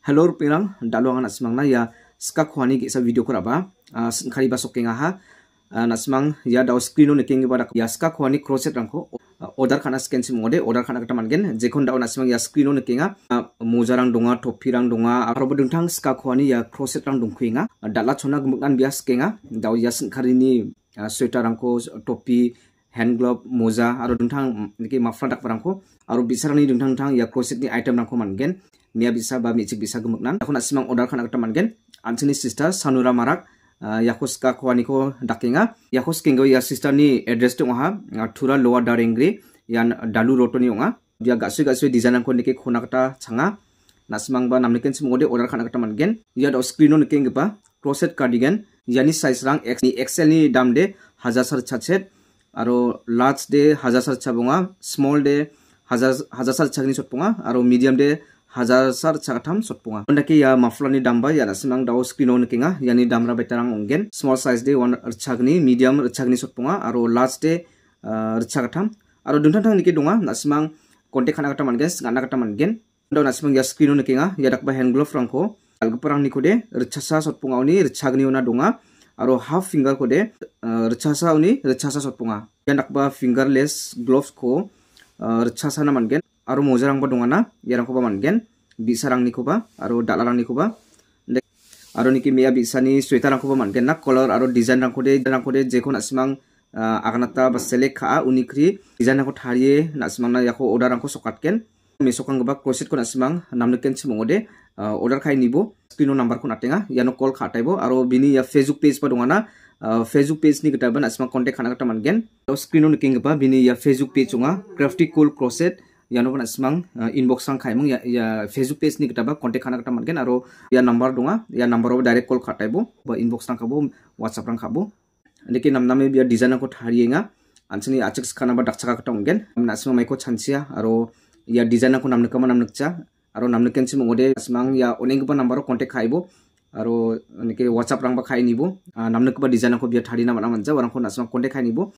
hello pirang daluang anak semang na ya skak khwani ge sa video koraba ah, khari ba sokenga ha ah, nasmang ya daw screen ne pada ya skak khwani crochet rangko ah, order khana scan sim mode, order khana kita mangen jekhon daw nasmang ya screen ne kenga rang donga topi rang donga apa dungthang skak khwani ya crochet rang dungkhuinga Dalam chona gemukan bias kenga daw ya sin khari ni sweater rangko topi hand glove moja aro dungthang mm, niki mafla dak rangko aro bisarani dungthang thang ya crochet ni item rangko mangen মিয়া বিশা বা music বিশা গুমকনান এখন আসিমাং order খান একটা মানগেন আনসিনি sister সানুরা মারাক ইয়াকোস কা খোয়ানিক ডাকিংা ইয়াকোস কিংগো ইয়া sister নি address two ওহা থুরা লোয়া দারেঙ্গ্রি ইয়ান ডালু রোটনি ওঙা বিয়া গাছুই গাছুই design নাকি খোনা কটা ছাঙা নাসিমাং বা নামনি কেন সিমগোডে অর্ডার খান একটা মানগেন ইয়াদ স্ক্রিনও নিকেনগেবা ক্রোসেট কার্ডিগেন ইয়ানি সাইজ রাং এক্স নি এক্সএল নি দাম দে হাজার আৰু লাৰ্জ ডে হাজাৰ চাৰ চাবঙা স্মল ডে হাজাৰ হাজাৰ চাৰ চাগনি আৰু মিডিয়াম দে hajar sar chakatham sotpunga onda ke ya mafla ni damba ya nasimang dao screen on kinga yani damra betarang ongen small size day one rchagni medium rchagni sotpunga aro large de rchakatham aro duntan thang nike dunga nasimang kontek khana kata mangen ngana kata mangen onda nasimang ya screen on kinga ya dakba hand glove rangko perang niko de rchasa sotpunga oni rchagni ona dunga aro half finger ko de rchasa oni rchasa sotpunga ya dakba fingerless gloves ko rchasa na mangen aro mojarangba dongana yarangkoba mangen বিশারাংনিকোবা আর ডালারাংনিকোবা আর নাকি মেয়া বিশানি সুইটারাংকোবা মানগেন না colour আর design রাখতে রাখতে যে আসিমাং আগনাতা বা সেলেক খা উনিক্রি ডিজাইন থারিয়ে নাসিমাং না ইয়াকো অর্ডার আঙ্ক সকাতকেন মে সকাঙ্গবা ক্রসিটক নাসিমাং নামনিকেন সিমঙ্গ দে অর্ডার খাই নিব স্ক্রিনো নাম্বারক আটেঙা ইয়ানো কল খাটাইব আর বিনি ফেসবুক পেজ বা দোকান না ফেসবুক পেজ নি গেটাবা নাসিমাং কন্টেক্ট খানা কাটা মানগেন স্ক্রিনো নিকিংবা বিনি ফেসবুক পেজ দোকান crafty cool crochet yano bana simang uh, inbox sang khai mung ya, ya facebook page ni kata ba contact khana kata mangen aro ya number dunga ya number of direct call khatai bo ba inbox sang khabo whatsapp rang khabo andike nam name bia designer ko tharienga anchini achak khana ba dakchaka kata mangen na simang mai ko chansia aro ya designer ko namne kama namne cha aro namne kensi mung ode simang ya oneng ba number of contact khai bo aro andike whatsapp rang ba khai ni bo uh, namne ba designer ko bia tharina mana manja warang ko na simang contact khai ni bo